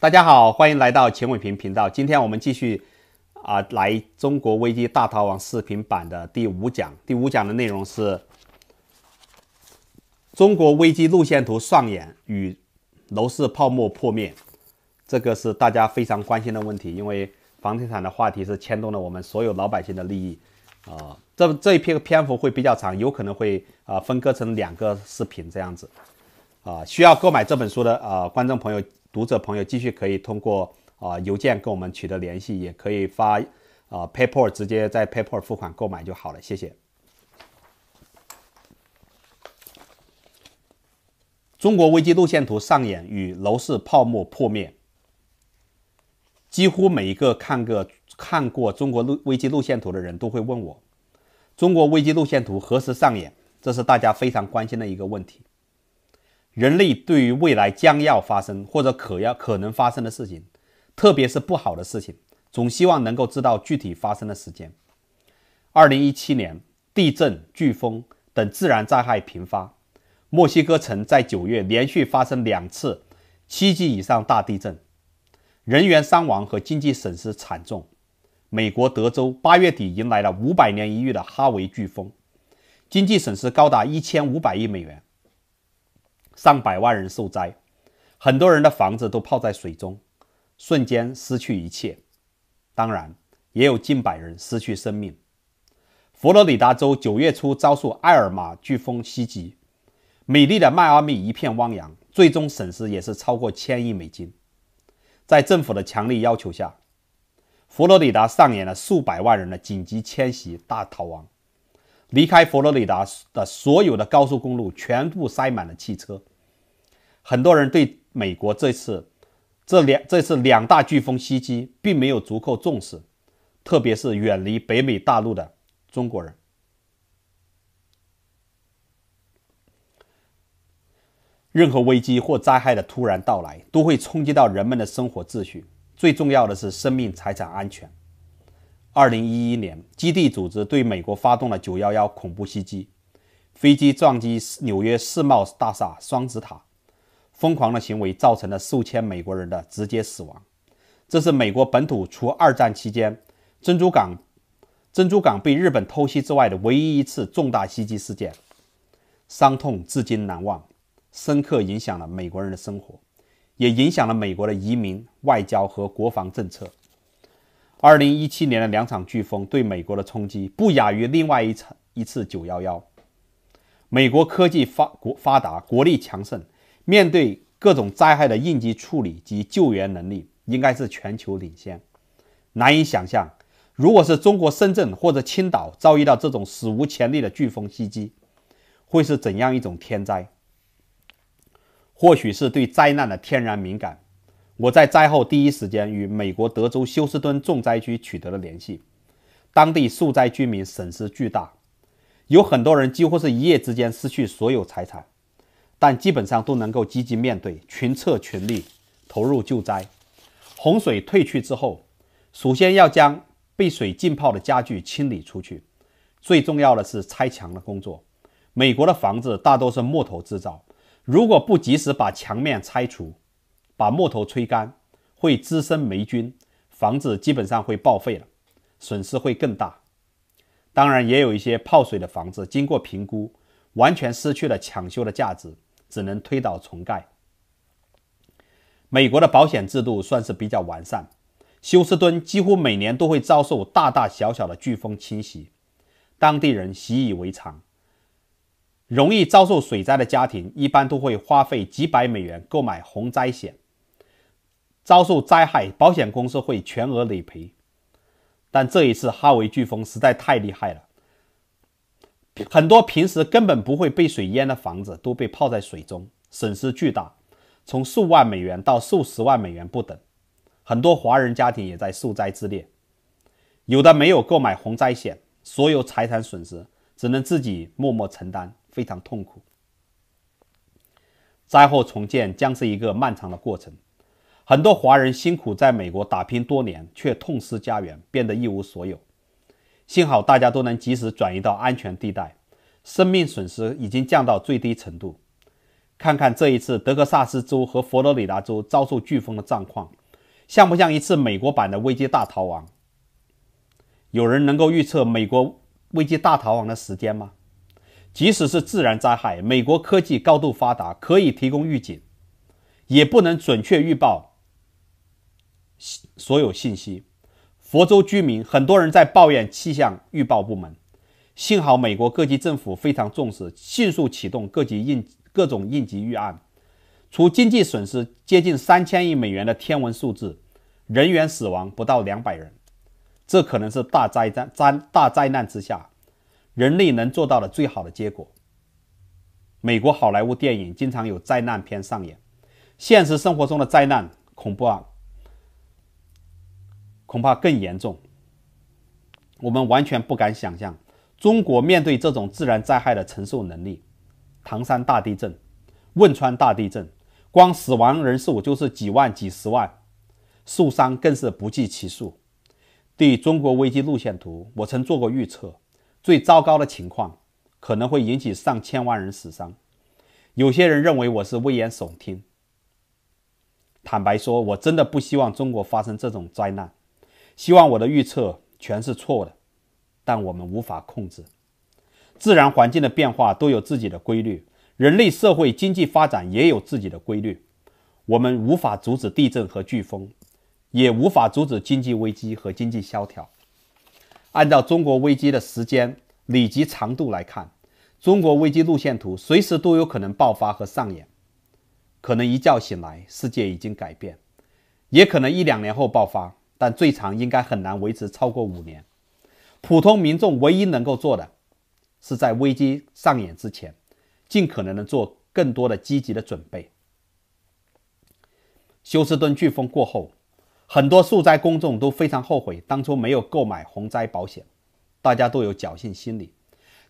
大家好，欢迎来到钱伟平频道。今天我们继续啊，来《中国危机大逃亡》视频版的第五讲。第五讲的内容是中国危机路线图上演与楼市泡沫破灭，这个是大家非常关心的问题，因为房地产的话题是牵动了我们所有老百姓的利益啊。这这一篇篇幅会比较长，有可能会啊分割成两个视频这样子啊。需要购买这本书的啊，观众朋友。读者朋友继续可以通过啊邮件跟我们取得联系，也可以发啊 paper 直接在 paper 付款购买就好了，谢谢。中国危机路线图上演与楼市泡沫破灭，几乎每一个看个看过中国路危机路线图的人都会问我，中国危机路线图何时上演？这是大家非常关心的一个问题。人类对于未来将要发生或者可要可能发生的事情，特别是不好的事情，总希望能够知道具体发生的时间。二零一七年，地震、飓风等自然灾害频发。墨西哥城在九月连续发生两次七级以上大地震，人员伤亡和经济损失惨重。美国德州八月底迎来了五百年一遇的哈维飓风，经济损失高达一千五百亿美元。上百万人受灾，很多人的房子都泡在水中，瞬间失去一切。当然，也有近百人失去生命。佛罗里达州九月初遭受艾尔玛飓风袭击，美丽的迈阿密一片汪洋，最终损失也是超过千亿美金。在政府的强力要求下，佛罗里达上演了数百万人的紧急迁徙大逃亡。离开佛罗里达的所有的高速公路全部塞满了汽车，很多人对美国这次这两这次两大飓风袭击并没有足够重视，特别是远离北美大陆的中国人。任何危机或灾害的突然到来都会冲击到人们的生活秩序，最重要的是生命财产安全。二零一一年，基地组织对美国发动了“九幺幺”恐怖袭击，飞机撞击纽约世贸大厦双子塔，疯狂的行为造成了数千美国人的直接死亡。这是美国本土除二战期间珍珠港珍珠港被日本偷袭之外的唯一一次重大袭击事件，伤痛至今难忘，深刻影响了美国人的生活，也影响了美国的移民、外交和国防政策。二零一七年的两场飓风对美国的冲击不亚于另外一场一次九幺幺。美国科技发国发达，国力强盛，面对各种灾害的应急处理及救援能力应该是全球领先。难以想象，如果是中国深圳或者青岛遭遇到这种史无前例的飓风袭击，会是怎样一种天灾？或许是对灾难的天然敏感。我在灾后第一时间与美国德州休斯敦重灾区取得了联系，当地受灾居民损失巨大，有很多人几乎是一夜之间失去所有财产，但基本上都能够积极面对，群策群力投入救灾。洪水退去之后，首先要将被水浸泡的家具清理出去，最重要的是拆墙的工作。美国的房子大多是木头制造，如果不及时把墙面拆除，把木头吹干，会滋生霉菌，房子基本上会报废了，损失会更大。当然，也有一些泡水的房子，经过评估，完全失去了抢修的价值，只能推倒重盖。美国的保险制度算是比较完善，休斯敦几乎每年都会遭受大大小小的飓风侵袭，当地人习以为常。容易遭受水灾的家庭，一般都会花费几百美元购买洪灾险。遭受灾害，保险公司会全额理赔。但这一次哈维飓风实在太厉害了，很多平时根本不会被水淹的房子都被泡在水中，损失巨大，从数万美元到数十万美元不等。很多华人家庭也在受灾之列，有的没有购买洪灾险，所有财产损失只能自己默默承担，非常痛苦。灾后重建将是一个漫长的过程。很多华人辛苦在美国打拼多年，却痛失家园，变得一无所有。幸好大家都能及时转移到安全地带，生命损失已经降到最低程度。看看这一次德克萨斯州和佛罗里达州遭受飓风的状况，像不像一次美国版的危机大逃亡？有人能够预测美国危机大逃亡的时间吗？即使是自然灾害，美国科技高度发达，可以提供预警，也不能准确预报。所有信息，佛州居民很多人在抱怨气象预报部门。幸好美国各级政府非常重视，迅速启动各级应各种应急预案。除经济损失接近三千亿美元的天文数字，人员死亡不到两百人，这可能是大灾灾灾大灾难之下人类能做到的最好的结果。美国好莱坞电影经常有灾难片上演，现实生活中的灾难恐怖啊！恐怕更严重，我们完全不敢想象中国面对这种自然灾害的承受能力。唐山大地震、汶川大地震，光死亡人数就是几万、几十万，受伤更是不计其数。对于中国危机路线图，我曾做过预测，最糟糕的情况可能会引起上千万人死伤。有些人认为我是危言耸听，坦白说，我真的不希望中国发生这种灾难。希望我的预测全是错的，但我们无法控制自然环境的变化都有自己的规律，人类社会经济发展也有自己的规律，我们无法阻止地震和飓风，也无法阻止经济危机和经济萧条。按照中国危机的时间、累积长度来看，中国危机路线图随时都有可能爆发和上演，可能一觉醒来世界已经改变，也可能一两年后爆发。但最长应该很难维持超过五年。普通民众唯一能够做的是在危机上演之前，尽可能的做更多的积极的准备。休斯顿飓风过后，很多受灾公众都非常后悔当初没有购买洪灾保险。大家都有侥幸心理，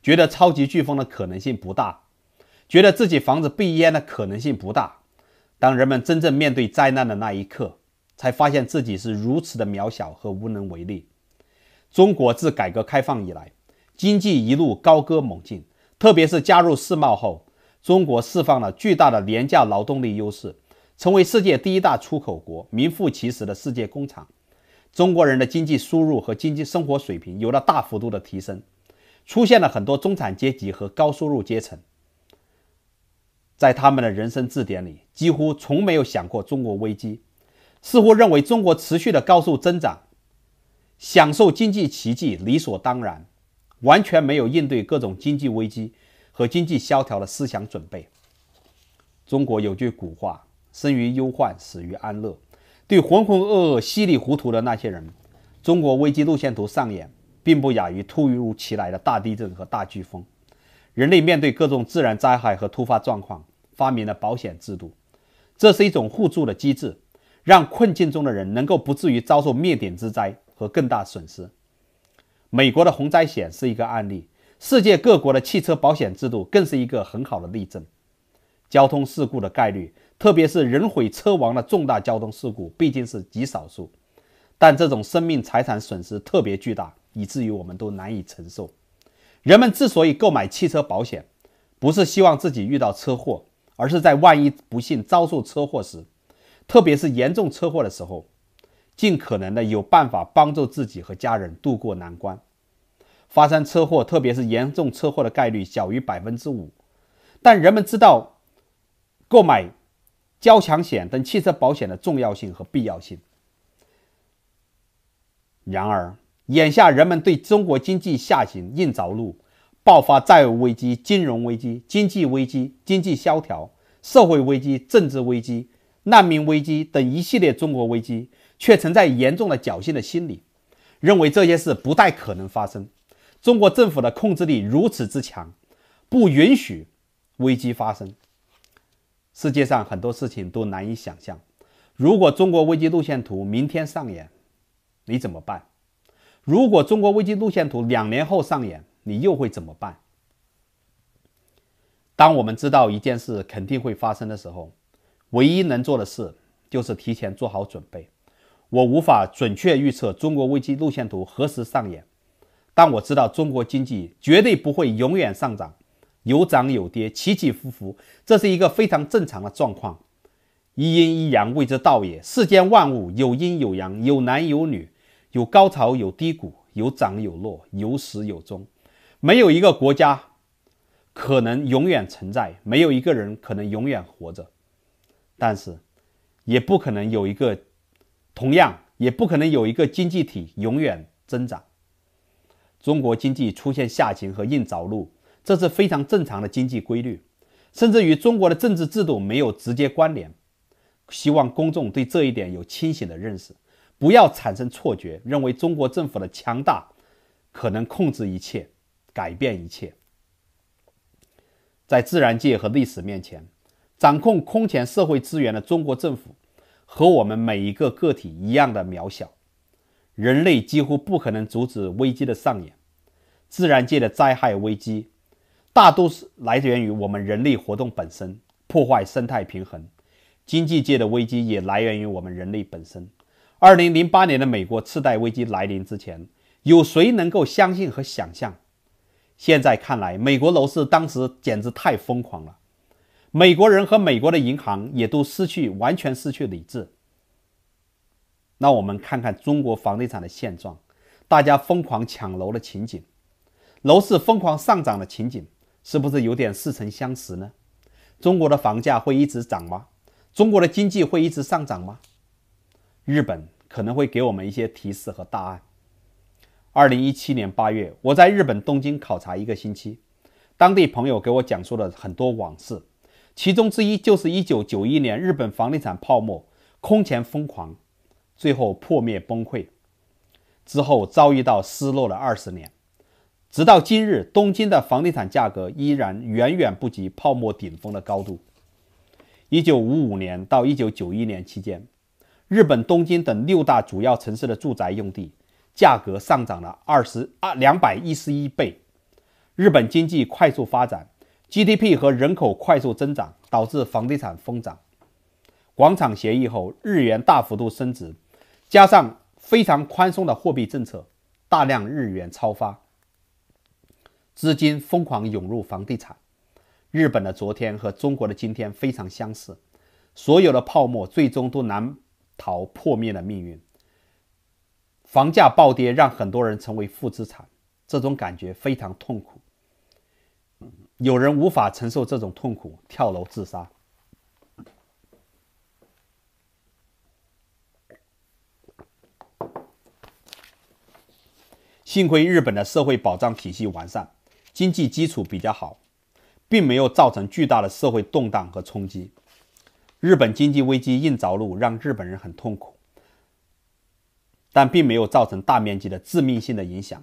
觉得超级飓风的可能性不大，觉得自己房子被淹的可能性不大。当人们真正面对灾难的那一刻，才发现自己是如此的渺小和无能为力。中国自改革开放以来，经济一路高歌猛进，特别是加入世贸后，中国释放了巨大的廉价劳动力优势，成为世界第一大出口国，名副其实的世界工厂。中国人的经济收入和经济生活水平有了大幅度的提升，出现了很多中产阶级和高收入阶层，在他们的人生字典里，几乎从没有想过中国危机。似乎认为中国持续的高速增长、享受经济奇迹理所当然，完全没有应对各种经济危机和经济萧条的思想准备。中国有句古话：“生于忧患，死于安乐。”对浑浑噩噩、稀里糊涂的那些人，中国危机路线图上演并不亚于突如其来的大地震和大飓风。人类面对各种自然灾害和突发状况，发明了保险制度，这是一种互助的机制。让困境中的人能够不至于遭受灭顶之灾和更大损失。美国的洪灾险是一个案例，世界各国的汽车保险制度更是一个很好的例证。交通事故的概率，特别是人毁车亡的重大交通事故，毕竟是极少数，但这种生命财产损失特别巨大，以至于我们都难以承受。人们之所以购买汽车保险，不是希望自己遇到车祸，而是在万一不幸遭受车祸时。特别是严重车祸的时候，尽可能的有办法帮助自己和家人渡过难关。发生车祸，特别是严重车祸的概率小于百分之五，但人们知道购买交强险等汽车保险的重要性和必要性。然而，眼下人们对中国经济下行硬着陆、爆发债务危机、金融危机、经济危机、经济萧条、社会危机、政治危机。难民危机等一系列中国危机，却存在严重的侥幸的心理，认为这些事不太可能发生。中国政府的控制力如此之强，不允许危机发生。世界上很多事情都难以想象。如果中国危机路线图明天上演，你怎么办？如果中国危机路线图两年后上演，你又会怎么办？当我们知道一件事肯定会发生的时候，唯一能做的事就是提前做好准备。我无法准确预测中国危机路线图何时上演，但我知道中国经济绝对不会永远上涨，有涨有跌，起起伏伏，这是一个非常正常的状况。一阴一阳谓之道也。世间万物有阴有阳，有男有女，有高潮有低谷，有涨有落，有始有终。没有一个国家可能永远存在，没有一个人可能永远活着。但是，也不可能有一个同样也不可能有一个经济体永远增长。中国经济出现下行和硬着陆，这是非常正常的经济规律，甚至与中国的政治制度没有直接关联。希望公众对这一点有清醒的认识，不要产生错觉，认为中国政府的强大可能控制一切、改变一切。在自然界和历史面前。掌控空前社会资源的中国政府，和我们每一个个体一样的渺小。人类几乎不可能阻止危机的上演。自然界的灾害危机，大都是来源于我们人类活动本身破坏生态平衡。经济界的危机也来源于我们人类本身。二零零八年的美国次贷危机来临之前，有谁能够相信和想象？现在看来，美国楼市当时简直太疯狂了。美国人和美国的银行也都失去完全失去理智。那我们看看中国房地产的现状，大家疯狂抢楼的情景，楼市疯狂上涨的情景，是不是有点似曾相识呢？中国的房价会一直涨吗？中国的经济会一直上涨吗？日本可能会给我们一些提示和答案。二零一七年八月，我在日本东京考察一个星期，当地朋友给我讲述了很多往事。其中之一就是1991年日本房地产泡沫空前疯狂，最后破灭崩溃，之后遭遇到失落了二十年，直到今日，东京的房地产价格依然远远不及泡沫顶峰的高度。1955年到1991年期间，日本东京等六大主要城市的住宅用地价格上涨了二十二两百一十一倍。日本经济快速发展。GDP 和人口快速增长导致房地产疯涨，广场协议后日元大幅度升值，加上非常宽松的货币政策，大量日元超发，资金疯狂涌入房地产。日本的昨天和中国的今天非常相似，所有的泡沫最终都难逃破灭的命运。房价暴跌让很多人成为负资产，这种感觉非常痛苦。有人无法承受这种痛苦，跳楼自杀。幸亏日本的社会保障体系完善，经济基础比较好，并没有造成巨大的社会动荡和冲击。日本经济危机硬着陆让日本人很痛苦，但并没有造成大面积的致命性的影响，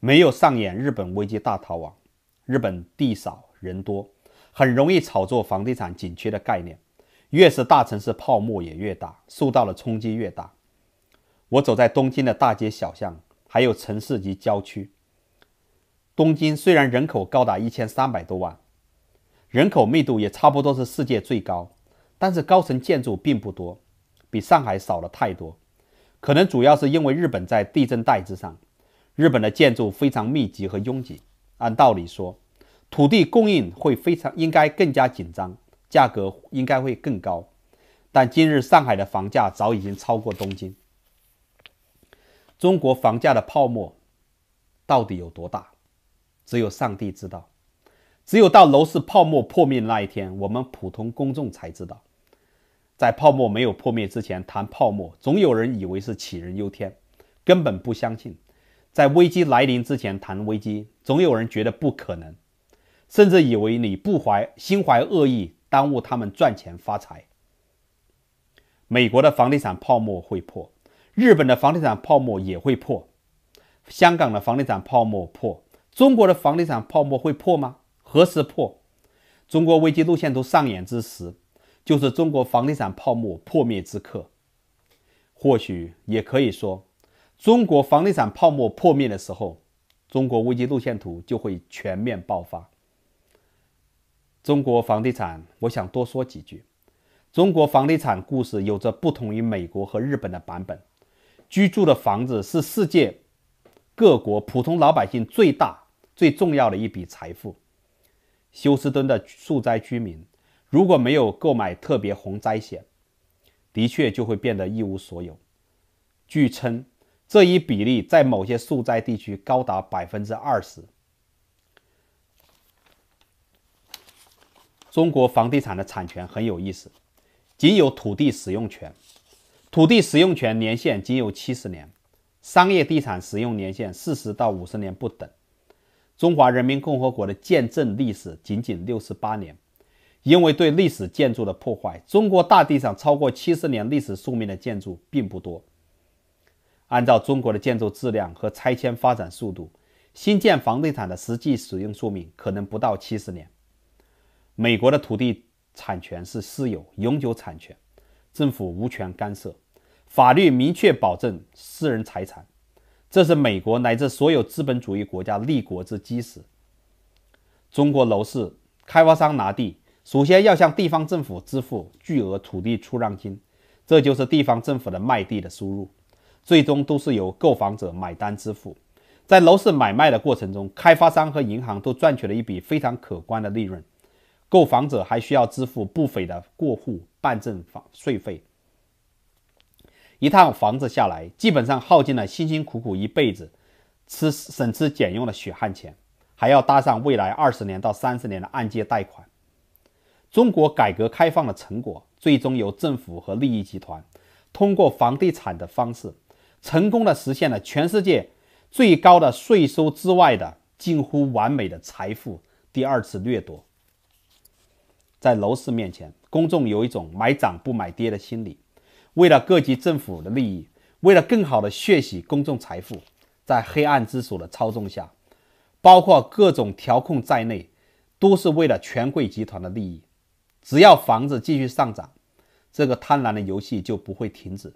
没有上演日本危机大逃亡。日本地少人多，很容易炒作房地产紧缺的概念。越是大城市，泡沫也越大，受到的冲击越大。我走在东京的大街小巷，还有城市及郊区。东京虽然人口高达一千三百多万，人口密度也差不多是世界最高，但是高层建筑并不多，比上海少了太多。可能主要是因为日本在地震带之上，日本的建筑非常密集和拥挤。按道理说，土地供应会非常，应该更加紧张，价格应该会更高。但今日上海的房价早已经超过东京。中国房价的泡沫到底有多大，只有上帝知道。只有到楼市泡沫破灭那一天，我们普通公众才知道。在泡沫没有破灭之前，谈泡沫，总有人以为是杞人忧天，根本不相信。在危机来临之前谈危机，总有人觉得不可能，甚至以为你不怀心怀恶意，耽误他们赚钱发财。美国的房地产泡沫会破，日本的房地产泡沫也会破，香港的房地产泡沫破，中国的房地产泡沫会破吗？何时破？中国危机路线图上演之时，就是中国房地产泡沫破灭之刻。或许也可以说。中国房地产泡沫破灭的时候，中国危机路线图就会全面爆发。中国房地产，我想多说几句。中国房地产故事有着不同于美国和日本的版本。居住的房子是世界各国普通老百姓最大、最重要的一笔财富。休斯敦的受灾居民如果没有购买特别洪灾险，的确就会变得一无所有。据称。这一比例在某些受灾地区高达百分之二十。中国房地产的产权很有意思，仅有土地使用权，土地使用权年限仅有七十年，商业地产使用年限四十到五十年不等。中华人民共和国的建政历史仅仅六十八年，因为对历史建筑的破坏，中国大地上超过七十年历史寿命的建筑并不多。按照中国的建筑质量和拆迁发展速度，新建房地产的实际使用寿命可能不到七十年。美国的土地产权是私有永久产权，政府无权干涉，法律明确保证私人财产，这是美国乃至所有资本主义国家立国之基石。中国楼市开发商拿地，首先要向地方政府支付巨额土地出让金，这就是地方政府的卖地的收入。最终都是由购房者买单支付，在楼市买卖的过程中，开发商和银行都赚取了一笔非常可观的利润，购房者还需要支付不菲的过户办证房税费，一套房子下来，基本上耗尽了辛辛苦苦一辈子吃省吃俭用的血汗钱，还要搭上未来二十年到三十年的按揭贷款。中国改革开放的成果，最终由政府和利益集团通过房地产的方式。成功的实现了全世界最高的税收之外的近乎完美的财富第二次掠夺。在楼市面前，公众有一种买涨不买跌的心理。为了各级政府的利益，为了更好的血洗公众财富，在黑暗之手的操纵下，包括各种调控在内，都是为了权贵集团的利益。只要房子继续上涨，这个贪婪的游戏就不会停止。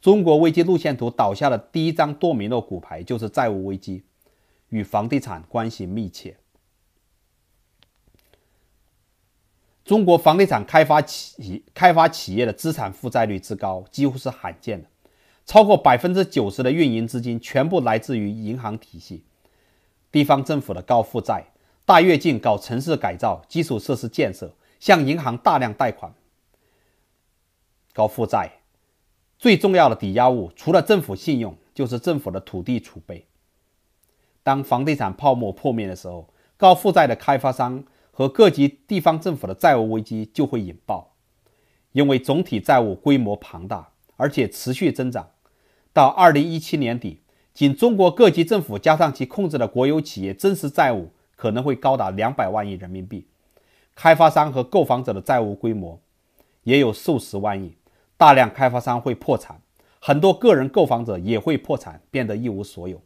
中国危机路线图倒下的第一张多米诺骨牌就是债务危机，与房地产关系密切。中国房地产开发企开发企业的资产负债率之高几乎是罕见的，超过百分之九十的运营资金全部来自于银行体系。地方政府的高负债，大跃进搞城市改造、基础设施建设，向银行大量贷款，高负债。最重要的抵押物，除了政府信用，就是政府的土地储备。当房地产泡沫破灭的时候，高负债的开发商和各级地方政府的债务危机就会引爆，因为总体债务规模庞大，而且持续增长。到二零一七年底，仅中国各级政府加上其控制的国有企业真实债务可能会高达两百万亿人民币，开发商和购房者的债务规模也有数十万亿。大量开发商会破产，很多个人购房者也会破产，变得一无所有。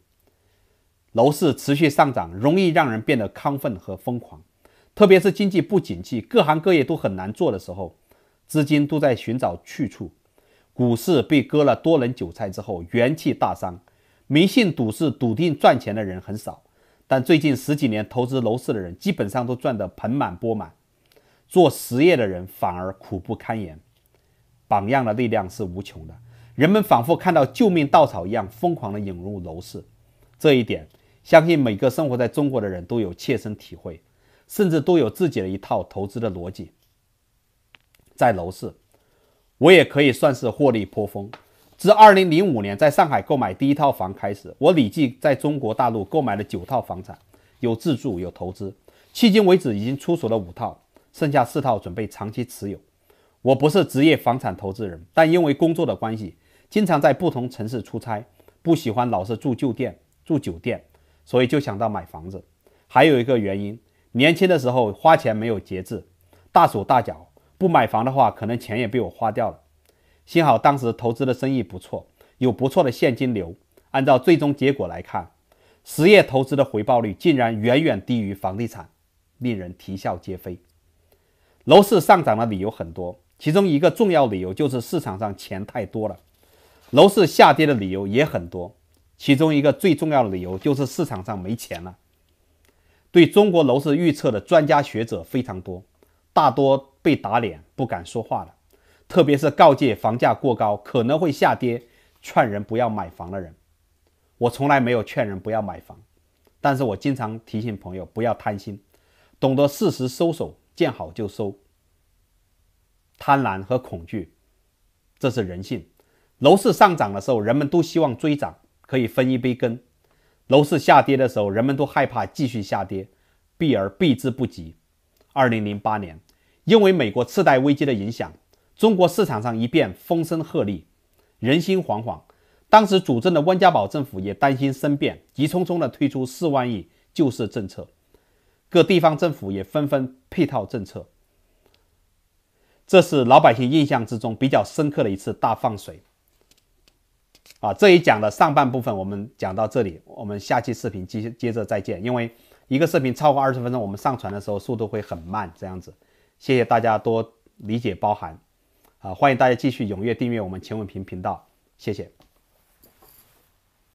楼市持续上涨容易让人变得亢奋和疯狂，特别是经济不景气、各行各业都很难做的时候，资金都在寻找去处。股市被割了多轮韭菜之后，元气大伤。迷信赌市、笃定赚钱的人很少，但最近十几年投资楼市的人基本上都赚得盆满钵满，做实业的人反而苦不堪言。榜样的力量是无穷的，人们仿佛看到救命稻草一样疯狂地涌入楼市。这一点，相信每个生活在中国的人都有切身体会，甚至都有自己的一套投资的逻辑。在楼市，我也可以算是获利颇丰。自2005年在上海购买第一套房开始，我累计在中国大陆购买了九套房产，有自住，有投资。迄今为止，已经出手了五套，剩下四套准备长期持有。我不是职业房产投资人，但因为工作的关系，经常在不同城市出差，不喜欢老是住旧店，住酒店，所以就想到买房子。还有一个原因，年轻的时候花钱没有节制，大手大脚，不买房的话，可能钱也被我花掉了。幸好当时投资的生意不错，有不错的现金流。按照最终结果来看，实业投资的回报率竟然远远低于房地产，令人啼笑皆非。楼市上涨的理由很多。其中一个重要理由就是市场上钱太多了，楼市下跌的理由也很多，其中一个最重要的理由就是市场上没钱了。对中国楼市预测的专家学者非常多，大多被打脸不敢说话了，特别是告诫房价过高可能会下跌，劝人不要买房的人。我从来没有劝人不要买房，但是我经常提醒朋友不要贪心，懂得适时收手，见好就收。贪婪和恐惧，这是人性。楼市上涨的时候，人们都希望追涨，可以分一杯羹；楼市下跌的时候，人们都害怕继续下跌，避而避之不及。二零零八年，因为美国次贷危机的影响，中国市场上一片风声鹤唳，人心惶惶。当时主政的温家宝政府也担心生变，急匆匆地推出四万亿救市政策，各地方政府也纷纷配套政策。这是老百姓印象之中比较深刻的一次大放水，啊，这一讲的上半部分我们讲到这里，我们下期视频接接着再见。因为一个视频超过二十分钟，我们上传的时候速度会很慢，这样子，谢谢大家多理解包涵，啊，欢迎大家继续踊跃订阅我们钱文平频道，谢谢。